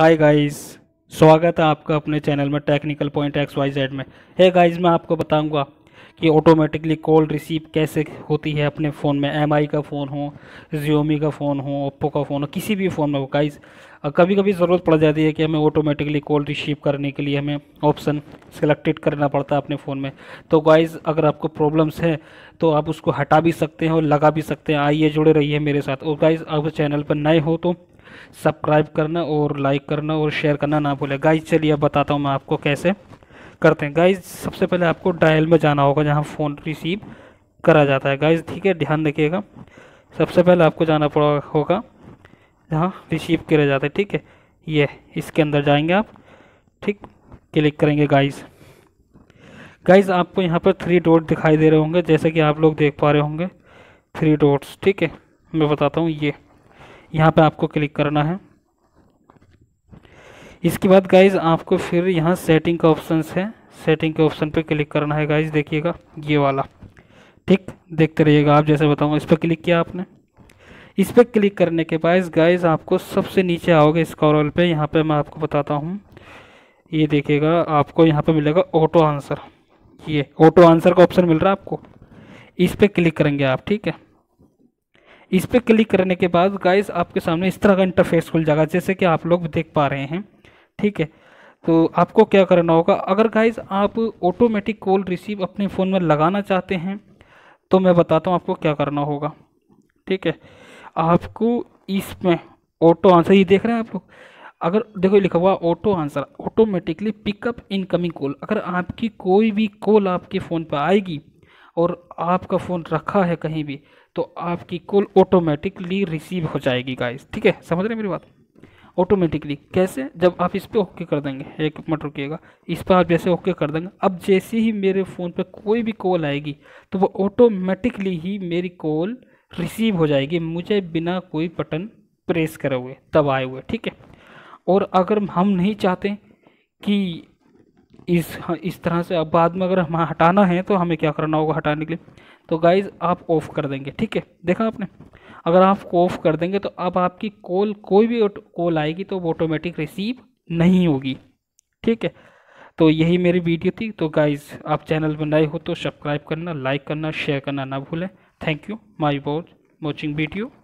hi guys स्वागत है आपका अपने चैनल में technical point X Y Z में हे hey गाइस मैं आपको बताऊंगा कि ऑटोमेटिकली कॉल रिसीव कैसे होती है अपने फ़ोन में एम का फ़ोन हो जियोमी का फ़ोन हो ओप्पो का फ़ोन हो किसी भी फ़ोन में हो गाइस कभी कभी ज़रूरत पड़ जाती है कि हमें ऑटोमेटिकली कॉल रिसीव करने के लिए हमें ऑप्शन सेलेक्टेड करना पड़ता है अपने फ़ोन में तो गाइस अगर आपको प्रॉब्लम्स हैं तो आप उसको हटा भी सकते हैं और लगा भी सकते हैं आइए जुड़े रहिए मेरे साथ और गाइज़ अगर चैनल पर नए हो तो सब्सक्राइब करना और लाइक करना और शेयर करना ना भूलें गाइज चलिए अब बताता हूँ मैं आपको कैसे करते हैं गाइज सबसे पहले आपको डायल में जाना होगा जहाँ फ़ोन रिसीव करा जाता है गाइज ठीक है ध्यान रखिएगा सबसे पहले आपको जाना पड़ा होगा जहाँ रिसीव किया जाता है ठीक है ये इसके अंदर जाएंगे आप ठीक क्लिक करेंगे गाइज गाइज आपको यहाँ पर थ्री डॉट दिखाई दे रहे होंगे जैसे कि आप लोग देख पा रहे होंगे थ्री डॉट्स ठीक है मैं बताता हूँ ये यहाँ पे आपको क्लिक करना है इसके बाद गाइज आपको फिर यहाँ सेटिंग का ऑप्शन है सेटिंग के ऑप्शन पे क्लिक करना है गाइज देखिएगा ये वाला ठीक देखते रहिएगा आप जैसे बताऊँगा इस पर क्लिक किया आपने इस पर क्लिक करने के बाद गाइज आपको सबसे नीचे आओगे स्क्रॉल पे यहाँ पे मैं आपको बताता हूँ ये देखिएगा आपको यहाँ पे मिलेगा ऑटो आंसर ये ऑटो आंसर का ऑप्शन मिल रहा है आपको इस पर क्लिक करेंगे आप ठीक है इस पर क्लिक करने के बाद गाइस आपके सामने इस तरह का इंटरफेस खुल जाएगा जैसे कि आप लोग देख पा रहे हैं ठीक है तो आपको क्या करना होगा अगर गाइस आप ऑटोमेटिक कॉल रिसीव अपने फ़ोन में लगाना चाहते हैं तो मैं बताता हूँ आपको क्या करना होगा ठीक है आपको इसमें ऑटो आंसर ये देख रहे हैं आप लोग अगर देखो लिखा हुआ auto answer automatically pickup incoming call अगर आपकी कोई भी कॉल आपके फ़ोन पर आएगी और आपका फ़ोन रखा है कहीं भी तो आपकी कॉल ऑटोमेटिकली रिसीव हो जाएगी गाइस ठीक है समझ रहे मेरी बात ऑटोमेटिकली कैसे जब आप इस पर ओके कर देंगे एक मिनट रुकिएगा इस पर आप जैसे ओके कर देंगे अब जैसे ही मेरे फ़ोन पर कोई भी कॉल आएगी तो वो ऑटोमेटिकली ही मेरी कॉल रिसीव हो जाएगी मुझे बिना कोई बटन प्रेस करे हुए तब आए हुए ठीक है और अगर हम नहीं चाहते कि इस इस तरह से अब बाद में अगर हमें हटाना है तो हमें क्या करना होगा हटाने के लिए तो गाइज आप ऑफ़ कर देंगे ठीक है देखा आपने अगर आप ऑफ़ कर देंगे तो अब आपकी कॉल कोई भी कॉल आएगी तो वो ऑटोमेटिक रिसीव नहीं होगी ठीक है तो यही मेरी वीडियो थी तो गाइज़ आप चैनल पर नए हो तो सब्सक्राइब करना लाइक करना शेयर करना ना भूलें thank you my watch watching video